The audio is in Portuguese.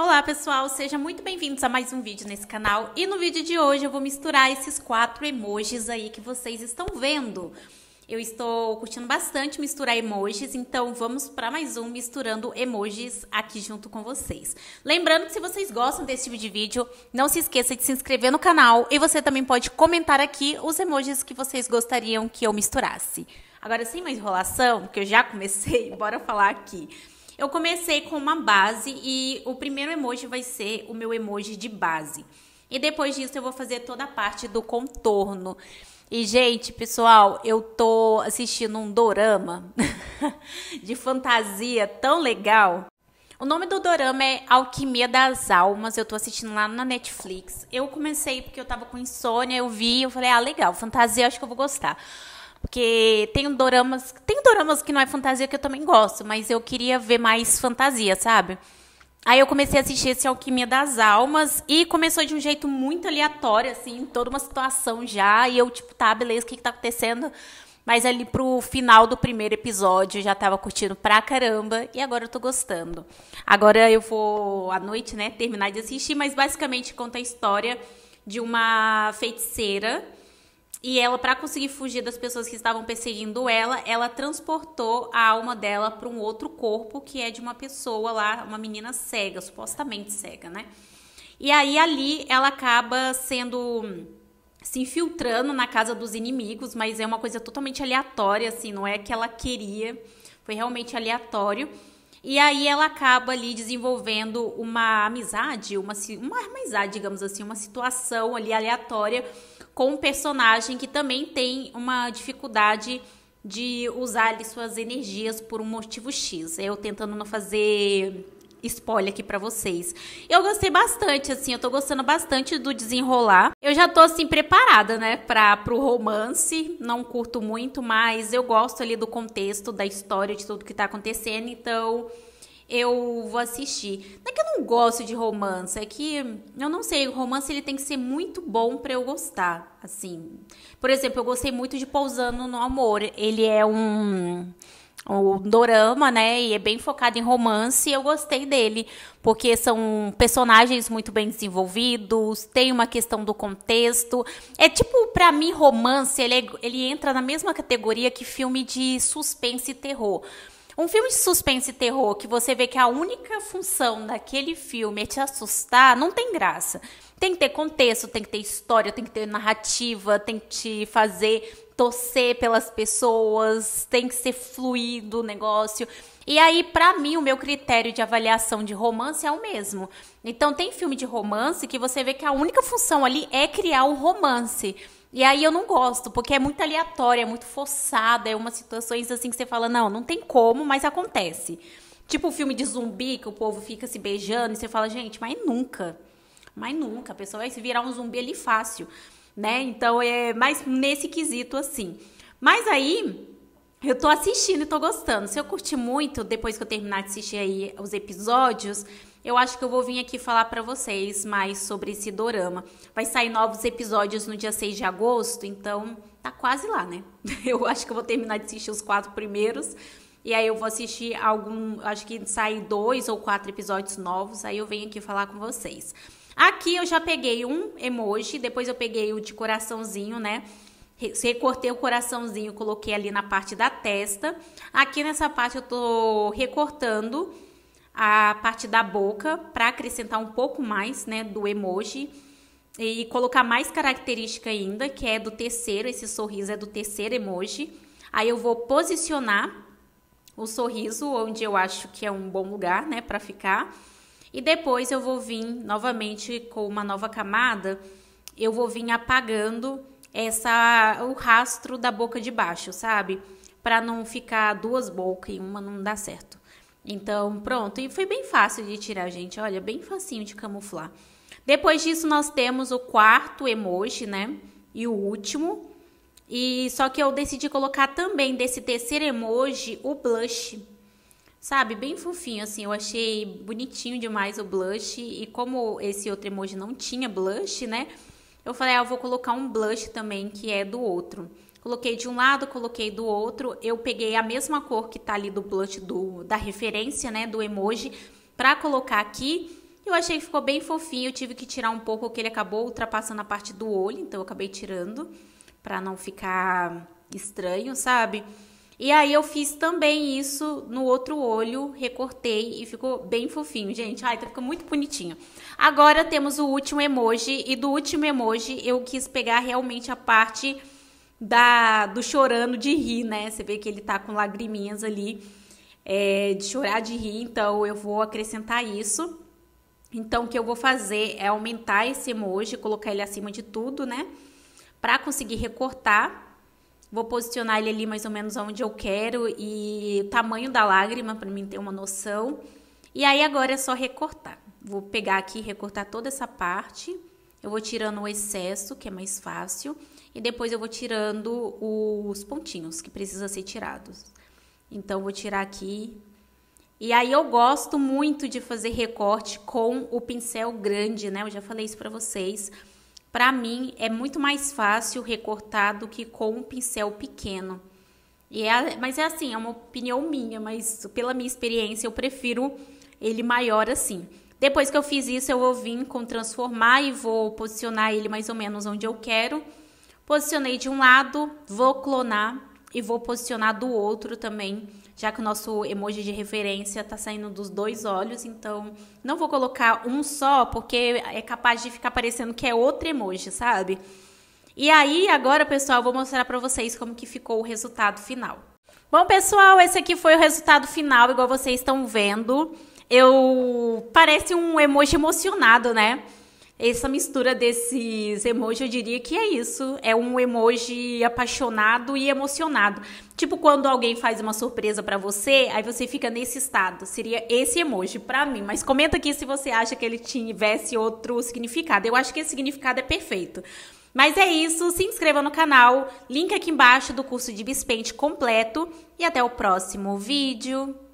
Olá pessoal, sejam muito bem-vindos a mais um vídeo nesse canal e no vídeo de hoje eu vou misturar esses quatro emojis aí que vocês estão vendo. Eu estou curtindo bastante misturar emojis, então vamos para mais um misturando emojis aqui junto com vocês. Lembrando que se vocês gostam desse tipo de vídeo, não se esqueça de se inscrever no canal e você também pode comentar aqui os emojis que vocês gostariam que eu misturasse. Agora, sem mais enrolação, porque eu já comecei, bora falar aqui. Eu comecei com uma base e o primeiro emoji vai ser o meu emoji de base. E depois disso eu vou fazer toda a parte do contorno. E, gente, pessoal, eu tô assistindo um dorama de fantasia tão legal. O nome do dorama é Alquimia das Almas. Eu tô assistindo lá na Netflix. Eu comecei porque eu tava com insônia, eu vi, eu falei, ah, legal, fantasia, acho que eu vou gostar. Porque tem doramas. Tem doramas que não é fantasia que eu também gosto, mas eu queria ver mais fantasia, sabe? Aí eu comecei a assistir esse Alquimia das Almas e começou de um jeito muito aleatório, assim, toda uma situação já. E eu, tipo, tá, beleza, o que, que tá acontecendo? Mas ali pro final do primeiro episódio eu já tava curtindo pra caramba e agora eu tô gostando. Agora eu vou à noite, né, terminar de assistir, mas basicamente conta a história de uma feiticeira e ela, para conseguir fugir das pessoas que estavam perseguindo ela, ela transportou a alma dela para um outro corpo que é de uma pessoa lá, uma menina cega, supostamente cega, né? E aí ali ela acaba sendo se infiltrando na casa dos inimigos, mas é uma coisa totalmente aleatória, assim, não é que ela queria, foi realmente aleatório. E aí ela acaba ali desenvolvendo uma amizade, uma, uma amizade, digamos assim, uma situação ali aleatória com um personagem que também tem uma dificuldade de usar ali suas energias por um motivo X. É eu tentando não fazer spoiler aqui para vocês. Eu gostei bastante, assim, eu tô gostando bastante do desenrolar. Eu já tô, assim, preparada, né, pra, pro romance. Não curto muito, mas eu gosto ali do contexto, da história, de tudo que tá acontecendo, então eu vou assistir. Não é que eu não gosto de romance, é que eu não sei, o romance ele tem que ser muito bom para eu gostar, assim. Por exemplo, eu gostei muito de Pousando no Amor. Ele é um o dorama, né? E é bem focado em romance. E eu gostei dele, porque são personagens muito bem desenvolvidos, tem uma questão do contexto. É tipo, para mim, romance, ele, é, ele entra na mesma categoria que filme de suspense e terror. Um filme de suspense e terror que você vê que a única função daquele filme é te assustar, não tem graça. Tem que ter contexto, tem que ter história, tem que ter narrativa, tem que te fazer torcer pelas pessoas, tem que ser fluido o negócio. E aí, para mim, o meu critério de avaliação de romance é o mesmo. Então, tem filme de romance que você vê que a única função ali é criar o um romance. E aí eu não gosto, porque é muito aleatório, é muito forçada, é umas situações assim que você fala, não, não tem como, mas acontece. Tipo o filme de zumbi, que o povo fica se beijando, e você fala, gente, mas nunca. Mas nunca, a pessoa vai se virar um zumbi ali fácil né? Então é mais nesse quesito assim. Mas aí eu tô assistindo e tô gostando. Se eu curtir muito, depois que eu terminar de assistir aí os episódios, eu acho que eu vou vir aqui falar para vocês mais sobre esse dorama. Vai sair novos episódios no dia 6 de agosto, então tá quase lá, né? Eu acho que eu vou terminar de assistir os quatro primeiros. E aí eu vou assistir algum. Acho que sair dois ou quatro episódios novos. Aí eu venho aqui falar com vocês. Aqui eu já peguei um emoji, depois eu peguei o de coraçãozinho, né? Recortei o coraçãozinho, coloquei ali na parte da testa. Aqui nessa parte eu tô recortando a parte da boca para acrescentar um pouco mais, né, do emoji e colocar mais característica ainda, que é do terceiro, esse sorriso é do terceiro emoji. Aí eu vou posicionar o sorriso onde eu acho que é um bom lugar, né, para ficar. E depois eu vou vir novamente com uma nova camada, eu vou vir apagando essa o rastro da boca de baixo, sabe? Para não ficar duas bocas e uma não dá certo. Então, pronto, e foi bem fácil de tirar, gente. Olha, bem facinho de camuflar. Depois disso nós temos o quarto emoji, né? E o último. E só que eu decidi colocar também desse terceiro emoji o blush Sabe, bem fofinho, assim, eu achei bonitinho demais o blush. E como esse outro emoji não tinha blush, né? Eu falei, ah, eu vou colocar um blush também, que é do outro. Coloquei de um lado, coloquei do outro. Eu peguei a mesma cor que tá ali do blush do, da referência, né, do emoji, pra colocar aqui. Eu achei que ficou bem fofinho, eu tive que tirar um pouco, porque ele acabou ultrapassando a parte do olho, então eu acabei tirando, pra não ficar estranho, sabe? E aí eu fiz também isso no outro olho, recortei e ficou bem fofinho, gente. Ai, tá ficando muito bonitinho. Agora temos o último emoji e do último emoji eu quis pegar realmente a parte da do chorando de rir, né? Você vê que ele tá com lagriminhas ali é, de chorar de rir, então eu vou acrescentar isso. Então o que eu vou fazer é aumentar esse emoji, colocar ele acima de tudo, né? Para conseguir recortar Vou posicionar ele ali mais ou menos onde eu quero e tamanho da lágrima para mim ter uma noção. E aí agora é só recortar. Vou pegar aqui e recortar toda essa parte. Eu vou tirando o excesso, que é mais fácil, e depois eu vou tirando os pontinhos que precisam ser tirados. Então vou tirar aqui. E aí eu gosto muito de fazer recorte com o pincel grande, né? Eu já falei isso para vocês para mim, é muito mais fácil recortar do que com um pincel pequeno. E é, mas é assim, é uma opinião minha, mas pela minha experiência, eu prefiro ele maior assim. Depois que eu fiz isso, eu vou vir com transformar e vou posicionar ele mais ou menos onde eu quero. Posicionei de um lado, vou clonar e vou posicionar do outro também, já que o nosso emoji de referência tá saindo dos dois olhos, então não vou colocar um só, porque é capaz de ficar parecendo que é outro emoji, sabe? E aí, agora, pessoal, eu vou mostrar para vocês como que ficou o resultado final. Bom, pessoal, esse aqui foi o resultado final, igual vocês estão vendo. Eu parece um emoji emocionado, né? Essa mistura desses emojis, eu diria que é isso. É um emoji apaixonado e emocionado. Tipo quando alguém faz uma surpresa para você, aí você fica nesse estado. Seria esse emoji para mim. Mas comenta aqui se você acha que ele tivesse outro significado. Eu acho que esse significado é perfeito. Mas é isso, se inscreva no canal, link aqui embaixo do curso de Bispente completo e até o próximo vídeo.